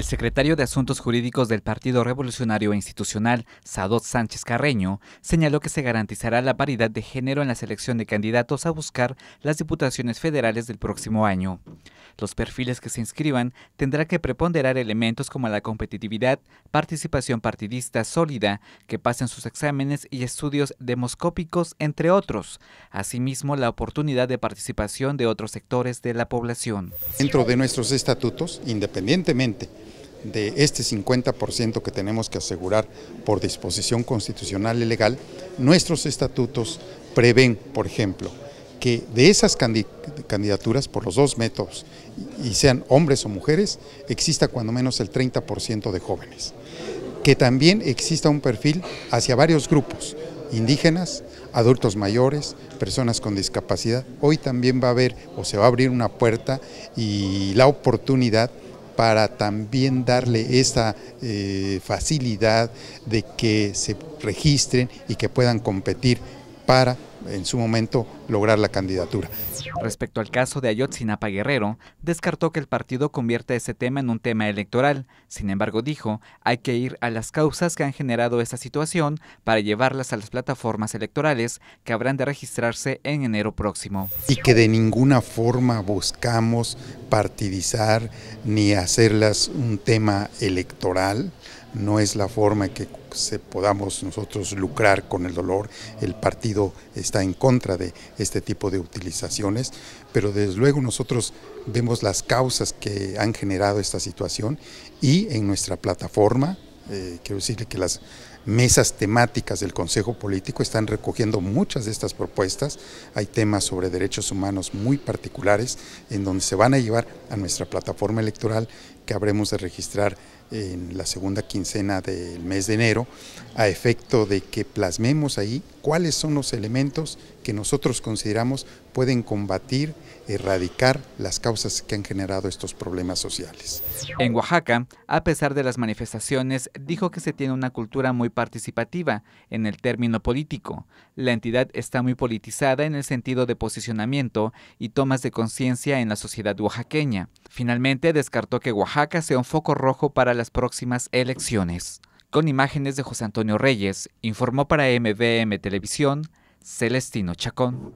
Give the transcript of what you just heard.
El secretario de Asuntos Jurídicos del Partido Revolucionario e Institucional, Sadot Sánchez Carreño, señaló que se garantizará la paridad de género en la selección de candidatos a buscar las diputaciones federales del próximo año. Los perfiles que se inscriban tendrán que preponderar elementos como la competitividad, participación partidista sólida, que pasen sus exámenes y estudios demoscópicos, entre otros. Asimismo, la oportunidad de participación de otros sectores de la población. Dentro de nuestros estatutos, independientemente de este 50% que tenemos que asegurar por disposición constitucional y legal, nuestros estatutos prevén, por ejemplo, que de esas candidaturas, por los dos métodos, y sean hombres o mujeres, exista cuando menos el 30% de jóvenes. Que también exista un perfil hacia varios grupos, indígenas, adultos mayores, personas con discapacidad. Hoy también va a haber o se va a abrir una puerta y la oportunidad para también darle esta eh, facilidad de que se registren y que puedan competir para en su momento lograr la candidatura. Respecto al caso de Ayotzinapa Guerrero, descartó que el partido convierta ese tema en un tema electoral. Sin embargo, dijo, hay que ir a las causas que han generado esa situación para llevarlas a las plataformas electorales que habrán de registrarse en enero próximo. Y que de ninguna forma buscamos partidizar ni hacerlas un tema electoral no es la forma en que se podamos nosotros lucrar con el dolor. El partido está en contra de este tipo de utilizaciones, pero desde luego nosotros vemos las causas que han generado esta situación y en nuestra plataforma, eh, quiero decirle que las mesas temáticas del Consejo Político están recogiendo muchas de estas propuestas. Hay temas sobre derechos humanos muy particulares en donde se van a llevar a nuestra plataforma electoral que habremos de registrar en la segunda quincena del mes de enero, a efecto de que plasmemos ahí cuáles son los elementos que nosotros consideramos pueden combatir, erradicar las causas que han generado estos problemas sociales. En Oaxaca, a pesar de las manifestaciones, dijo que se tiene una cultura muy participativa en el término político. La entidad está muy politizada en el sentido de posicionamiento y tomas de conciencia en la sociedad oaxaqueña. Finalmente, descartó que Oaxaca sea un foco rojo para las próximas elecciones. Con imágenes de José Antonio Reyes, informó para MBM Televisión Celestino Chacón.